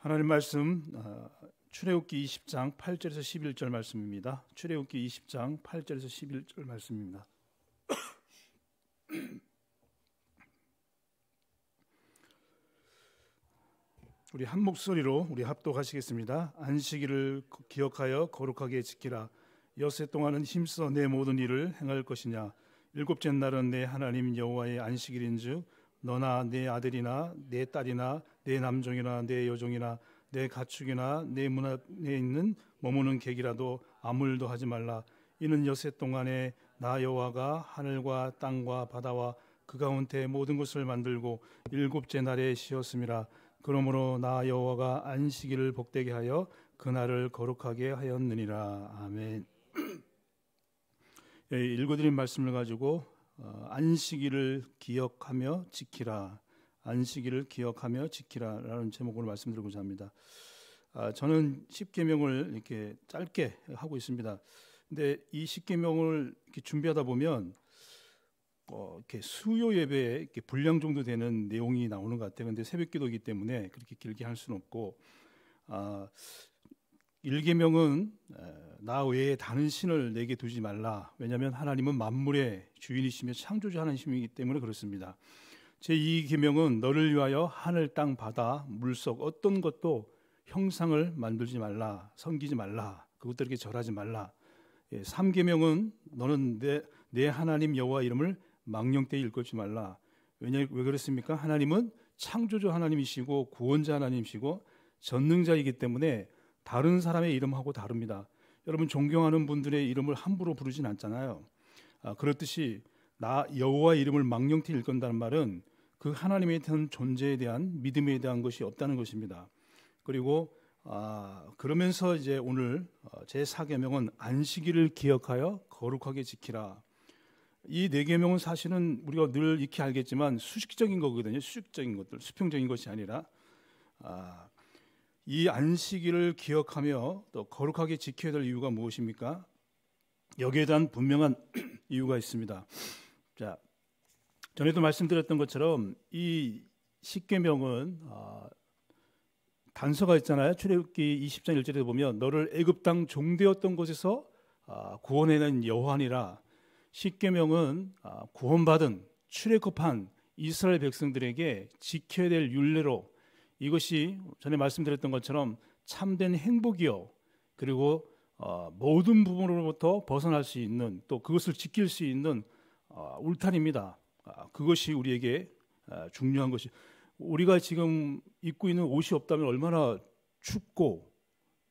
하나님 말씀 어, 출애굽기 20장 8절에서 11절 말씀입니다. 출애굽기 20장 8절에서 11절 말씀입니다. 우리 한 목소리로 우리 합독하시겠습니다. 안식일을 기억하여 거룩하게 지키라. 여세 동안은 힘써 내 모든 일을 행할 것이냐. 일곱째 날은 내 하나님 여호와의 안식일인즉 너나 내 아들이나 내 딸이나 내 남종이나 내 여종이나 내 가축이나 내 문 앞에 있는 머무는 객이라도 아무 일도 하지 말라 이는 여세 동안에 나 여호와가 하늘과 땅과 바다와 그 가운데 모든 것을 만들고 일곱째 날에 쉬었음이라 그러므로 나 여호와가 안식일을 복되게 하여 그 날을 거룩하게 하였느니라 아멘. 예, 읽어드린 말씀을 가지고 어, 안식일을 기억하며 지키라. 안식일을 기억하며 지키라라는 제목으로 말씀드리고자 합니다. 아, 저는 십계명을 이렇게 짧게 하고 있습니다. 근데 이 십계명을 이렇게 준비하다 보면 어, 이렇게 수요 예배 이렇게 분량 정도 되는 내용이 나오는 것 같아요. 근데 새벽기도이기 때문에 그렇게 길게 할 수는 없고 아, 일계명은 나 외에 다른 신을 내게 두지 말라. 왜냐하면 하나님은 만물의 주인이시며 창조주 하나님이기 때문에 그렇습니다. 제2 계명은 너를 위하여 하늘 땅 바다 물속 어떤 것도 형상을 만들지 말라. 섬기지 말라. 그것들에게 절하지 말라. 3계명은 예, 너는 내, 내 하나님 여호와 이름을 망령되이 읽지 말라. 왜냐 왜 그렇습니까? 하나님은 창조주 하나님이시고 구원자 하나님이시고 전능자이기 때문에 다른 사람의 이름하고 다릅니다. 여러분 존경하는 분들의 이름을 함부로 부르진 않잖아요. 아, 그렇듯이 나 여호와 이름을 망령티 일건다는 말은 그 하나님에 대한 존재에 대한 믿음에 대한 것이 없다는 것입니다. 그리고 아, 그러면서 이제 오늘 어, 제 4계명은 안식일을 기억하여 거룩하게 지키라. 이 네 계명은 사실은 우리가 늘 익히 알겠지만 수식적인 거거든요. 수식적인 것들, 수평적인 것이 아니라 아, 이 안식일을 기억하며 또 거룩하게 지켜야 될 이유가 무엇입니까? 여기에 대한 분명한 이유가 있습니다. 자, 전에도 말씀드렸던 것처럼 이 십계명은 아, 단서가 있잖아요. 출애굽기 20장 1절에 보면 너를 애굽 땅 종되었던 곳에서 아, 구원해낸 여호와니라. 십계명은 아, 구원받은 출애굽한 이스라엘 백성들에게 지켜야 될윤례로 이것이 전에 말씀드렸던 것처럼 참된 행복이요. 그리고 어, 모든 부분으로부터 벗어날 수 있는 또 그것을 지킬 수 있는 어, 울타리입니다. 어, 아, 그것이 우리에게 아, 중요한 것이 우리가 지금 입고 있는 옷이 없다면 얼마나 춥고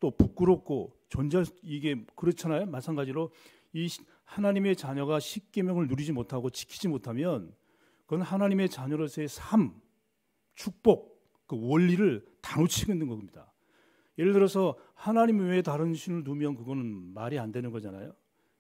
또 부끄럽고 존재 이게 그렇잖아요. 마찬가지로 이 하나님의 자녀가 십계명을 누리지 못하고 지키지 못하면 그건 하나님의 자녀로서의 삶, 축복 그 원리를 다 놓치고 있는 겁니다. 예를 들어서 하나님 외에 다른 신을 두면 그거는 말이 안 되는 거잖아요.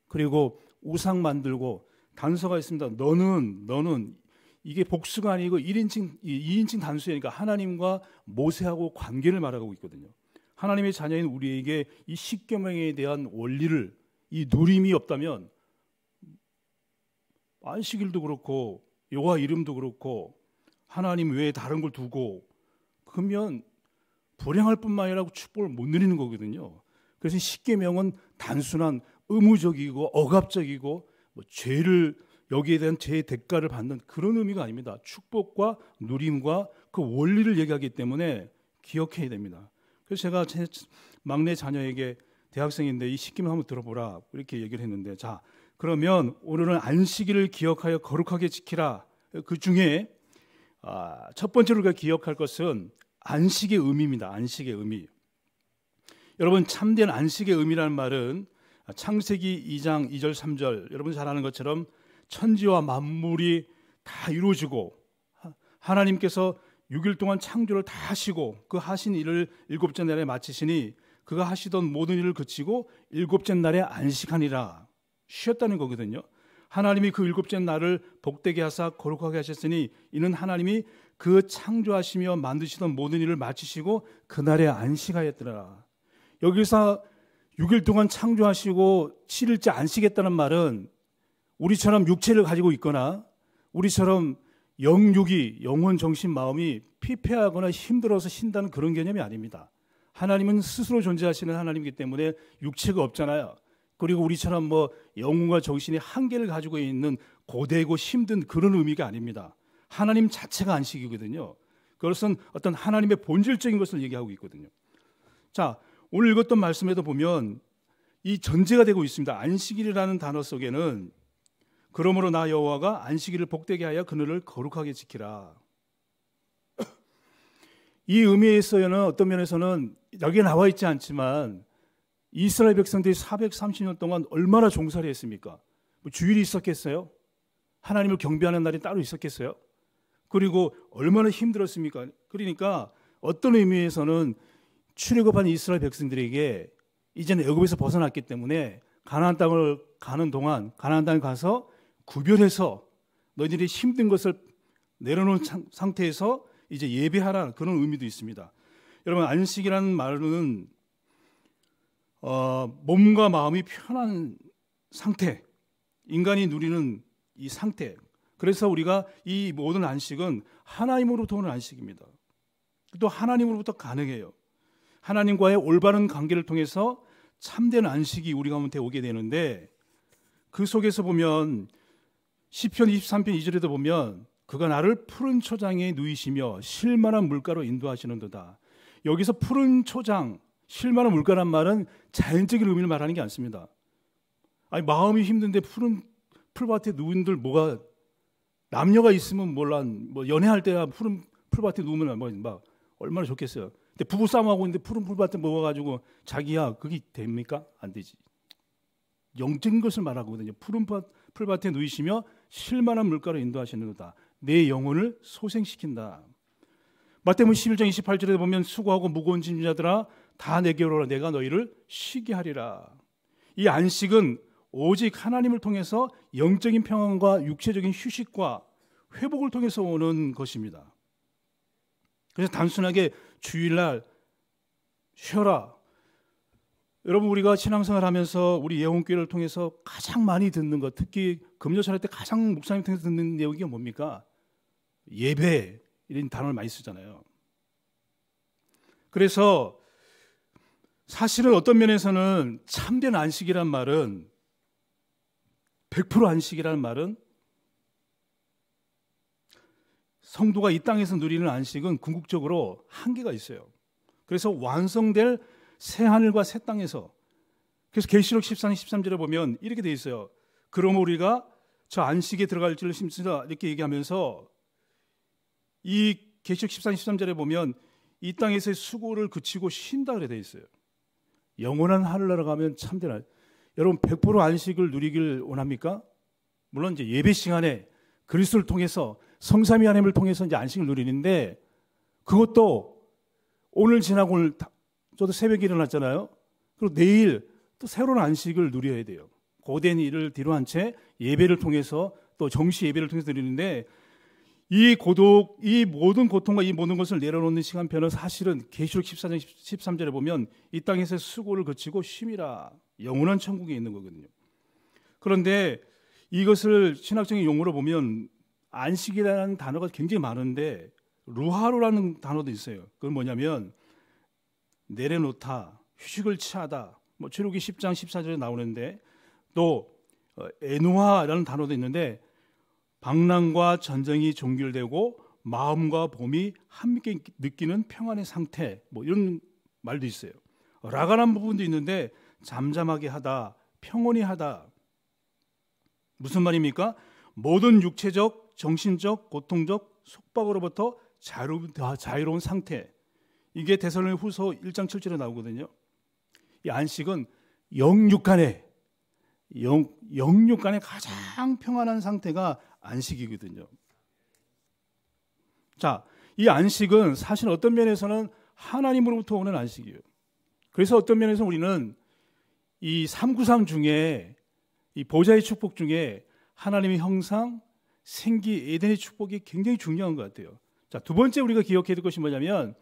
그리고 우상 만들고 단서가 있습니다. 너는 너는 이게 복수가 아니고 1인칭 2인칭 단수니까 이 하나님과 모세하고 관계를 말하고 있거든요. 하나님의 자녀인 우리에게 이 십계명에 대한 원리를 이 누림이 없다면 안식일도 그렇고 여호와 이름도 그렇고 하나님 외에 다른 걸 두고 그러면 불행할 뿐만 아니라 축복을 못 누리는 거거든요. 그래서 십계명은 단순한 의무적이고 억압적이고 뭐 죄를 여기에 대한 죄의 대가를 받는 그런 의미가 아닙니다. 축복과 누림과 그 원리를 얘기하기 때문에 기억해야 됩니다. 그래서 제가 제 막내 자녀에게 대학생인데 이 십계명 한번 들어보라 이렇게 얘기를 했는데 자 그러면 오늘은 안식일을 기억하여 거룩하게 지키라 그 중에 아, 첫 번째로 우리가 기억할 것은 안식의 의미입니다. 안식의 의미. 여러분 참된 안식의 의미라는 말은 창세기 2장 2절 3절 여러분 잘 아는 것처럼 천지와 만물이 다 이루어지고 하나님께서 6일 동안 창조를 다 하시고 그 하신 일을 일곱째 날에 마치시니 그가 하시던 모든 일을 그치고 일곱째 날에 안식하니라 쉬었다는 거거든요. 하나님이 그 일곱째 날을 복되게 하사 거룩하게 하셨으니 이는 하나님이 그 창조하시며 만드시던 모든 일을 마치시고 그날에 안식하였더라. 여기서 6일 동안 창조하시고 7일째 안식했다는 말은 우리처럼 육체를 가지고 있거나 우리처럼 영육이 영혼 정신 마음이 피폐하거나 힘들어서 쉰다는 그런 개념이 아닙니다. 하나님은 스스로 존재하시는 하나님이기 때문에 육체가 없잖아요. 그리고 우리처럼 뭐 영혼과 정신이 한계를 가지고 있는 고되고 힘든 그런 의미가 아닙니다. 하나님 자체가 안식이거든요. 그것은 어떤 하나님의 본질적인 것을 얘기하고 있거든요. 자, 오늘 읽었던 말씀에도 보면 이 전제가 되고 있습니다. 안식일이라는 단어 속에는 그러므로 나 여호와가 안식일을 복되게 하여 그늘을 거룩하게 지키라. 이 의미에서는 어떤 면에서는 여기에 나와 있지 않지만 이스라엘 백성들이 430년 동안 얼마나 종살이 했습니까? 뭐 주일이 있었겠어요? 하나님을 경배하는 날이 따로 있었겠어요? 그리고 얼마나 힘들었습니까? 그러니까 어떤 의미에서는 출애굽한 이스라엘 백성들에게 이제는 애굽에서 벗어났기 때문에 가나안 땅을 가는 동안 가나안 땅에 가서 구별해서 너희들이 힘든 것을 내려놓은 상태에서 이제 예배하라 그런 의미도 있습니다. 여러분 안식이라는 말은 어, 몸과 마음이 편한 상태, 인간이 누리는 이 상태 그래서 우리가 이 모든 안식은 하나님으로부터 오는 안식입니다. 또 하나님으로부터 가능해요. 하나님과의 올바른 관계를 통해서 참된 안식이 우리 가운데 오게 되는데 그 속에서 보면 시편 23편 2절에도 보면 그가 나를 푸른 초장에 누이시며 실만한 물가로 인도하시는도다. 여기서 푸른 초장, 실만한 물가란 말은 자연적인 의미를 말하는 게 아닙니다. 아니 마음이 힘든데 푸른 풀밭에 누운들 뭐가 남녀가 있으면 몰라 뭐 연애할 때야 푸른 풀밭에 누우면 막, 막 얼마나 좋겠어요. 근데 부부 싸움하고 있는데 푸른 풀밭에 먹어가지고 자기야 그게 됩니까? 안 되지. 영적인 것을 말하거든요. 푸른 풀밭에 누이시며 실만한 물가로 인도하시는 거다. 내 영혼을 소생시킨다. 마태복음 11장 28절에 보면 수고하고 무거운 짐자들아 다 내게로 오라 내가 너희를 쉬게 하리라. 이 안식은 오직 하나님을 통해서 영적인 평안과 육체적인 휴식과 회복을 통해서 오는 것입니다. 그래서 단순하게 주일날 쉬어라. 여러분 우리가 신앙생활 하면서 우리 예언교회를 통해서 가장 많이 듣는 것 특히 금요철할 때 가장 목사님 통해서 듣는 내용이 뭡니까? 예배 이런 단어를 많이 쓰잖아요. 그래서 사실은 어떤 면에서는 참된 안식이란 말은 100% 안식이라는 말은 성도가 이 땅에서 누리는 안식은 궁극적으로 한계가 있어요. 그래서 완성될 새 하늘과 새 땅에서 그래서 계시록 14장 13절에 보면 이렇게 돼 있어요. 그럼 우리가 저 안식에 들어갈 줄을 심니다 이렇게 얘기하면서 이 계시록 14장 13절에 보면 이 땅에서의 수고를 그치고 쉰다 그래 돼 있어요. 영원한 하늘나라 가면 참된 안 여러분 100% 안식을 누리길 원합니까? 물론 이제 예배 시간에 그리스도를 통해서 성삼위 하나님을 통해서 이제 안식을 누리는데 그것도 오늘 지나고 오늘 저도 새벽에 일어났잖아요. 그리고 내일 또 새로운 안식을 누려야 돼요. 고된 일을 뒤로 한 채 예배를 통해서 또 정시 예배를 통해서 드리는데 이 고독, 이 모든 고통과 이 모든 것을 내려놓는 시간표는 사실은 계시록 14장 13절에 보면 이 땅에서 수고를 거치고 쉼이라 영원한 천국에 있는 거거든요. 그런데 이것을 신학적인 용어로 보면 안식이라는 단어가 굉장히 많은데 루하루라는 단어도 있어요. 그건 뭐냐면 내려놓다, 휴식을 취하다. 뭐 출애굽기 10장 14절에 나오는데 또 어, 에누아라는 단어도 있는데 방랑과 전쟁이 종결되고 마음과 봄이 함께 느끼는 평안의 상태 뭐 이런 말도 있어요. 라가란 부분도 있는데 잠잠하게 하다, 평온히 하다. 무슨 말입니까? 모든 육체적, 정신적, 고통적 속박으로부터 자유, 아, 자유로운 상태. 이게 대선의 후서 1장 7절에 나오거든요. 이 안식은 영육간에 영, 영육간에 가장 평안한 상태가 안식이거든요. 자, 이 안식은 사실 어떤 면에서는 하나님으로부터 오는 안식이에요. 그래서 어떤 면에서 우리는 이 삼구상 중에 이 보좌의 축복 중에 하나님의 형상, 생기, 에덴의 축복이 굉장히 중요한 것 같아요. 자, 두 번째 우리가 기억해야 될 것이 뭐냐면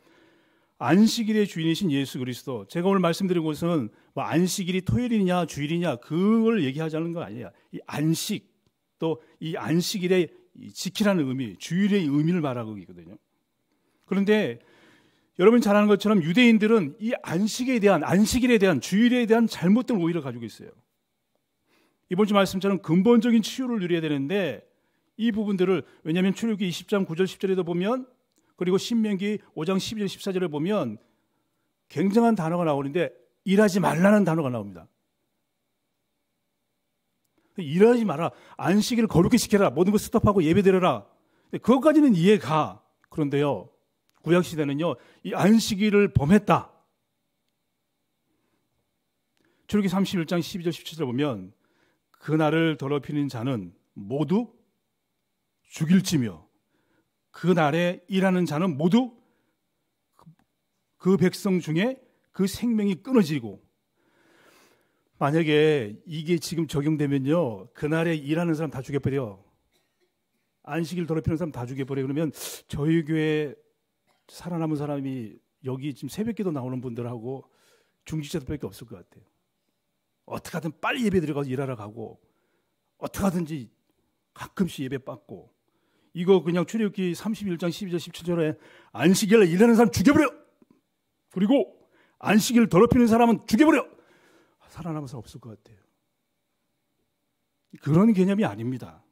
안식일의 주인이신 예수 그리스도. 제가 오늘 말씀드린 것은 뭐 안식일이 토요일이냐 주일이냐 그걸 얘기하자는 거 아니야. 이 안식 또 이 안식일의 지키라는 의미, 주일의 의미를 말하고 있거든요. 그런데 여러분이 잘 아는 것처럼 유대인들은 이 안식에 대한 안식일에 대한 주일에 대한 잘못된 오해를 가지고 있어요. 이번 주 말씀처럼 근본적인 치유를 누려야 되는데 이 부분들을 왜냐하면 출애굽기 20장 9절 10절에도 보면 그리고 신명기 5장 12절 14절에 보면 굉장한 단어가 나오는데 일하지 말라는 단어가 나옵니다. 일하지 마라. 안식일을 거룩히 지켜라. 모든 것을 스톱하고 예배드려라. 그것까지는 이해가. 그런데요. 구약 시대는요. 이 안식일을 범했다. 출애기 31장 12절 17절 보면 그날을 더럽히는 자는 모두 죽일지며 그날에 일하는 자는 모두 그 백성 중에 그 생명이 끊어지고 만약에 이게 지금 적용되면요 그날에 일하는 사람 다 죽여버려 안식일 더럽히는 사람 다 죽여버려 그러면 저희 교회 살아남은 사람이 여기 지금 새벽기도 나오는 분들하고 중직자들밖에 없을 것 같아요. 어떻게 하든 빨리 예배 들어가서 일하러 가고 어떻게 하든지 가끔씩 예배 받고 이거 그냥 출애굽기 31장 12절 17절에 안식일 일하는 사람 죽여버려. 그리고 안식일 더럽히는 사람은 죽여버려. 살아남은 사람 없을 것 같아요. 그런 개념이 아닙니다.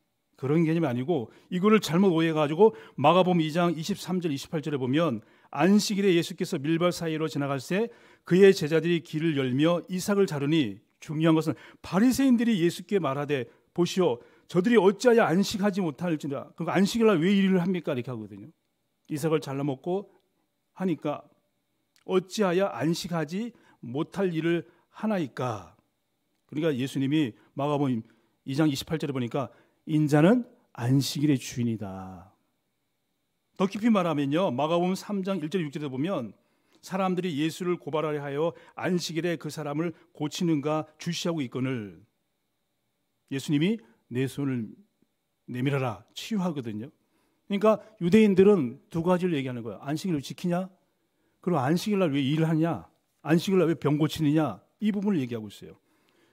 그런 개념이 아니고 이거를 잘못 오해해 가지고 마가복음 2장 23절 28절에 보면 안식일에 예수께서 밀발 사이로 지나갈 때 그의 제자들이 길을 열며 이삭을 자르니 중요한 것은 바리새인들이 예수께 말하되 보시오 저들이 어찌하여 안식하지 못할지라 그 그러니까 안식일 날왜 일을 합니까 이렇게 하거든요. 이삭을 잘라 먹고 하니까 어찌하여 안식하지 못할 일을 하나이까. 그러니까 예수님이 마가복음 2장 28절에 보니까 인자는 안식일의 주인이다. 더 깊이 말하면요. 마가음 3장 1절 6절에 보면 사람들이 예수를 고발하려 하여 안식일에 그 사람을 고치는가 주시하고 있거늘 예수님이 내 손을 내밀어라 치유하거든요. 그러니까 유대인들은 두 가지를 얘기하는 거예요. 안식일을 지키냐? 그리고 안식일 날왜 일을 하냐? 안식일 날왜 병 고치느냐? 이 부분을 얘기하고 있어요.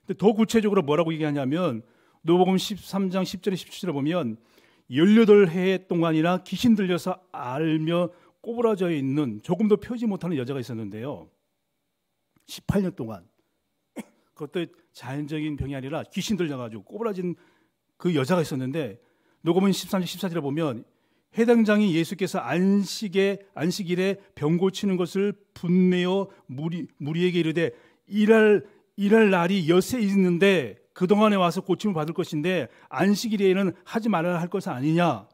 근데 더 구체적으로 뭐라고 얘기하냐면 누복음 13장 10절에 17절에 보면 18해 동안이나 귀신 들려서 알며 꼬부라져 있는 조금도 펴지 못하는 여자가 있었는데요. 18년 동안 그것도 자연적인 병이 아니라 귀신 들려가지고 꼬부라진 그 여자가 있었는데 누가복음 13장 14절에 보면 해당장이 예수께서 안식에 안식일에 병 고치는 것을 분내어 무리 무리에게 이르되 일할 일할 날이 여세 있는데 그동안에 와서 고침을 받을 것인데 안식일에는 하지 말아야 할 것은 아니냐.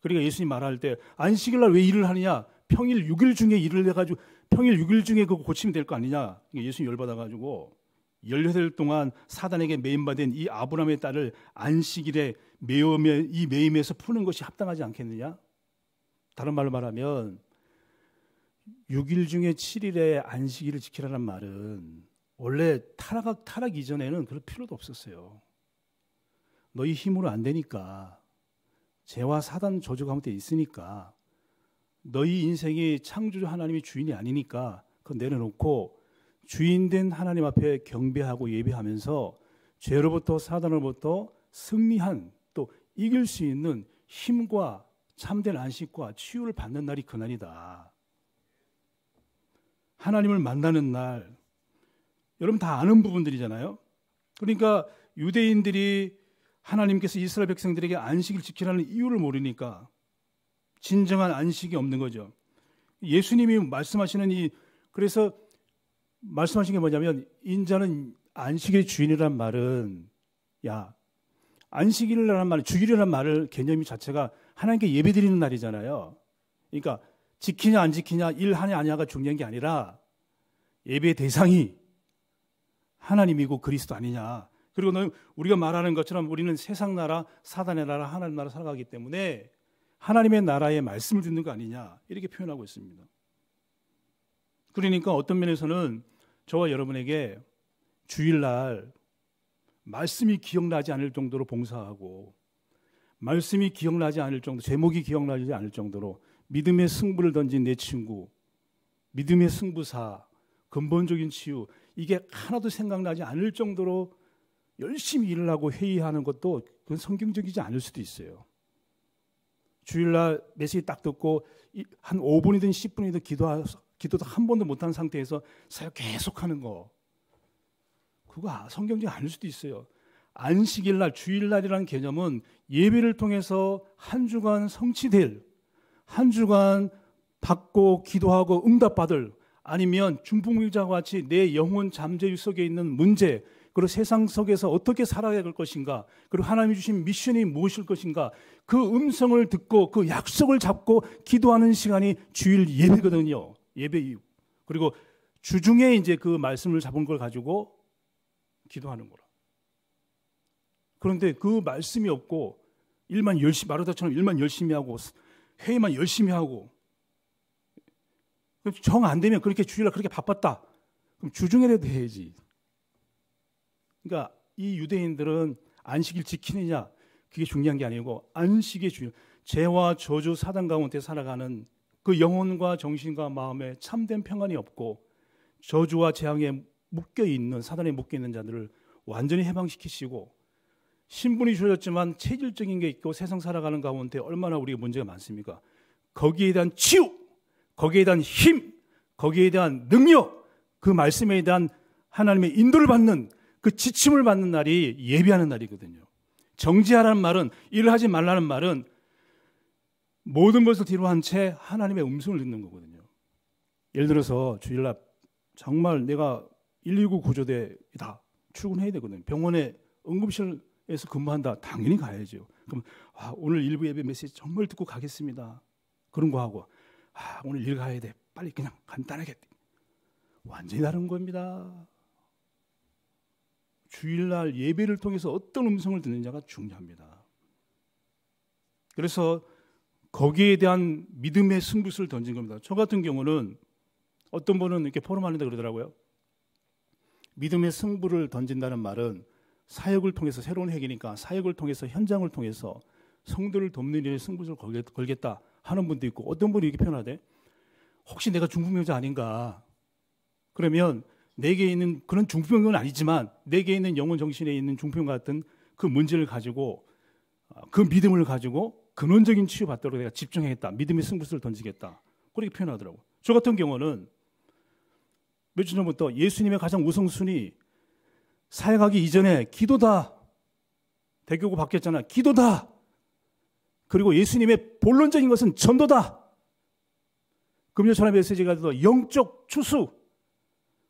그러니까 예수님 말할 때 안식일 날왜 일을 하느냐? 평일 6일 중에 일을 해 가지고 평일 6일 중에 그 고치면 될거 아니냐. 그러니까 예수님 열 받아 가지고 18일 동안 사단에게 매임받은 이 아브라함의 딸을 안식일에 매임에 이 매임에서 푸는 것이 합당하지 않겠느냐? 다른 말로 말하면 6일 중에 7일에 안식일을 지키라는 말은 원래 타락, 타락 이전에는 그럴 필요도 없었어요. 너희 힘으로 안 되니까 죄와 사단 조조 가운데 있으니까 너희 인생이 창조주 하나님이 주인이 아니니까 그 내려놓고 주인된 하나님 앞에 경배하고 예배하면서 죄로부터 사단으로부터 승리한 또 이길 수 있는 힘과 참된 안식과 치유를 받는 날이 그날이다. 하나님을 만나는 날, 여러분 다 아는 부분들이잖아요. 그러니까 유대인들이 하나님께서 이스라엘 백성들에게 안식을 지키라는 이유를 모르니까 진정한 안식이 없는 거죠. 예수님이 말씀하시는 이 그래서 말씀하신 게 뭐냐면 인자는 안식의 주인이란 말은 야 안식일이라는 말, 주일이라는 말을 개념이 자체가 하나님께 예배드리는 날이잖아요. 그러니까 지키냐 안 지키냐 일하냐 아니냐가 중요한 게 아니라 예배 대상이 하나님이고 그리스도 아니냐. 그리고 너희 우리가 말하는 것처럼 우리는 세상 나라, 사단의 나라, 하나님 나라 살아가기 때문에 하나님의 나라의 말씀을 듣는 거 아니냐. 이렇게 표현하고 있습니다. 그러니까 어떤 면에서는 저와 여러분에게 주일날 말씀이 기억나지 않을 정도로 봉사하고 말씀이 기억나지 않을 정도, 제목이 기억나지 않을 정도로 믿음의 승부를 던진 내 친구, 믿음의 승부사, 근본적인 치유, 이게 하나도 생각나지 않을 정도로 열심히 일을 하고 회의하는 것도 그건 성경적이지 않을 수도 있어요. 주일날 메시지 딱 듣고 한 5분이든 10분이든 기도 하 기도도 한 번도 못한 상태에서 사역 계속하는 거 그거 아, 성경적이 아닐 수도 있어요. 안식일날 주일날이라는 개념은 예배를 통해서 한 주간 성취될 한 주간 받고 기도하고 응답받을 아니면 중풍의자 와 같이 내 영혼 잠재유 속에 있는 문제, 그리고 세상 속에서 어떻게 살아야 할 것인가, 그리고 하나님이 주신 미션이 무엇일 것인가, 그 음성을 듣고 그 약속을 잡고 기도하는 시간이 주일 예배거든요. 예배 이후. 그리고 주중에 이제 그 말씀을 잡은 걸 가지고 기도하는 거라. 그런데 그 말씀이 없고 일만 열심히 말하다처럼 일만 열심히 하고 회의만 열심히 하고 정안 되면 그렇게 주일날 그렇게 바빴다. 그럼 주중에라도 해야지. 그러니까 이 유대인들은 안식일 지키느냐 그게 중요한 게 아니고 안식의 주요 죄와 저주 사단 가운데 살아가는 그 영혼과 정신과 마음에 참된 평안이 없고 저주와 재앙에 묶여 있는 사단에 묶여 있는 자들을 완전히 해방시키시고 신분이 주어졌지만 체질적인 게 있고 세상 살아가는 가운데 얼마나 우리의 문제가 많습니까? 거기에 대한 치유 거기에 대한 힘, 거기에 대한 능력, 그 말씀에 대한 하나님의 인도를 받는 그 지침을 받는 날이 예비하는 날이거든요. 정지하라는 말은 일을 하지 말라는 말은 모든 것을 뒤로 한 채 하나님의 음성을 듣는 거거든요. 예를 들어서 주일날 정말 내가 119 구조대이다. 출근해야 되거든요. 병원에 응급실에서 근무한다. 당연히 가야죠. 그럼 아, 오늘 일부 예배 메시지 정말 듣고 가겠습니다. 그런 거 하고 아, 오늘 일 가야 돼. 빨리 그냥 간단하게. 완전히 다른 겁니다. 주일날 예배를 통해서 어떤 음성을 듣느냐가 중요합니다. 그래서 거기에 대한 믿음의 승부수를 던진 겁니다. 저 같은 경우는 어떤 분은 이렇게 포럼하는데 그러더라고요. 믿음의 승부를 던진다는 말은 사역을 통해서 새로운 핵이니까 사역을 통해서 현장을 통해서 성도를 돕는 일에 승부를 수 걸겠다. 하는 분도 있고 어떤 분이 이렇게 편하대? 혹시 내가 중풍병자 아닌가? 그러면 내게 있는 그런 중풍병은 아니지만 내게 있는 영혼 정신에 있는 중풍 같은 그 문제를 가지고 아, 그 믿음을 가지고 근원적인 치유받도록 내가 집중하겠다. 믿음의 승부수를 던지겠다. 그렇게 표현하더라고. 저 같은 경우는 몇 주 전부터 예수님의 가장 우선순위 사역하기 이전에 기도다. 대교고 바뀌었잖아. 기도다. 그리고 예수님의 본론적인 것은 전도다. 금요철의 메시지가 더 영적 추수,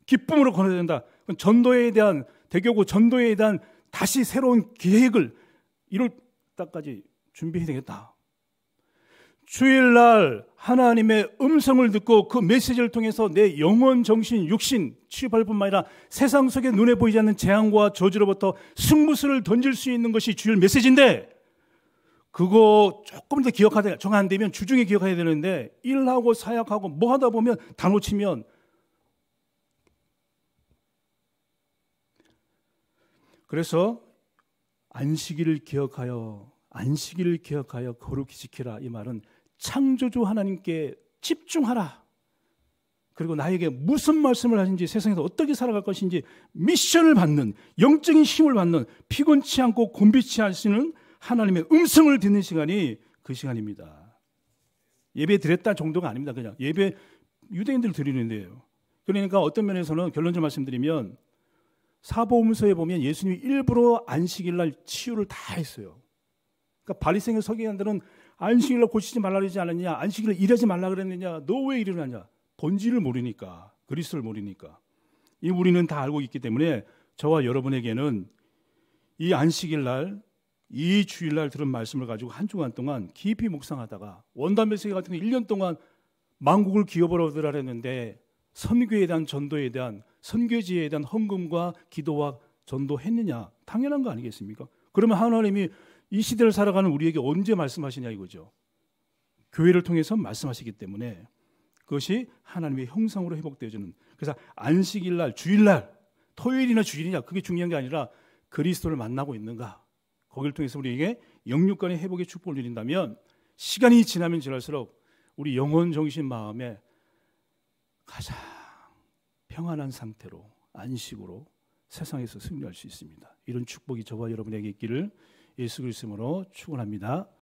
기쁨으로 권해야 된다. 전도에 대한 대교구 전도에 대한 다시 새로운 계획을 이럴 때까지 준비해야 되겠다. 주일날 하나님의 음성을 듣고 그 메시지를 통해서 내 영혼, 정신, 육신, 취업할 뿐만 아니라 세상 속에 눈에 보이지 않는 재앙과 저주로부터 승부수를 던질 수 있는 것이 주일 메시지인데 그거 조금 더 기억하다 정안 되면 주중에 기억해야 되는데 일하고 사역하고 뭐 하다 보면 다 놓치면 그래서 안식일을 기억하여 안식일을 기억하여 거룩히 지키라 이 말은 창조주 하나님께 집중하라. 그리고 나에게 무슨 말씀을 하신지 세상에서 어떻게 살아갈 것인지 미션을 받는 영적인 힘을 받는 피곤치 않고 곤비치 않으시는 하나님의 음성을 듣는 시간이 그 시간입니다. 예배 드렸다 정도가 아닙니다. 그냥 예배 유대인들 드리는데요. 그러니까 어떤 면에서는 결론 적으로 말씀드리면 사보음서에 보면 예수님이 일부러 안식일 날 치유를 다 했어요. 그러니까 바리새인 서기관들은 안식일날 고치지 말라 그러지 않았냐? 안식일로 일하지 말라 그랬느냐? 너왜 일을 하냐? 본질을 모르니까. 그리스도를 모르니까. 이 우리는 다 알고 있기 때문에 저와 여러분에게는 이 안식일 날이 주일날 들은 말씀을 가지고 한 주간 동안 깊이 묵상하다가 원단 메시지 같은 거 1년 동안 만국을 기업으로 얻으라 했는데 선교에 대한 전도에 대한 선교지에 대한 헌금과 기도와 전도했느냐 당연한 거 아니겠습니까? 그러면 하나님이 이 시대를 살아가는 우리에게 언제 말씀하시냐 이거죠. 교회를 통해서 말씀하시기 때문에 그것이 하나님의 형상으로 회복되어지는 그래서 안식일날 주일날 토요일이나 주일이냐 그게 중요한 게 아니라 그리스도를 만나고 있는가 거기를 통해서 우리에게 영육 간의 회복의 축복을 누린다면 시간이 지나면 지날수록 우리 영혼 정신 마음에 가장 평안한 상태로 안식으로 세상에서 승리할 수 있습니다. 이런 축복이 저와 여러분에게 있기를 예수 그리스도로 축원합니다.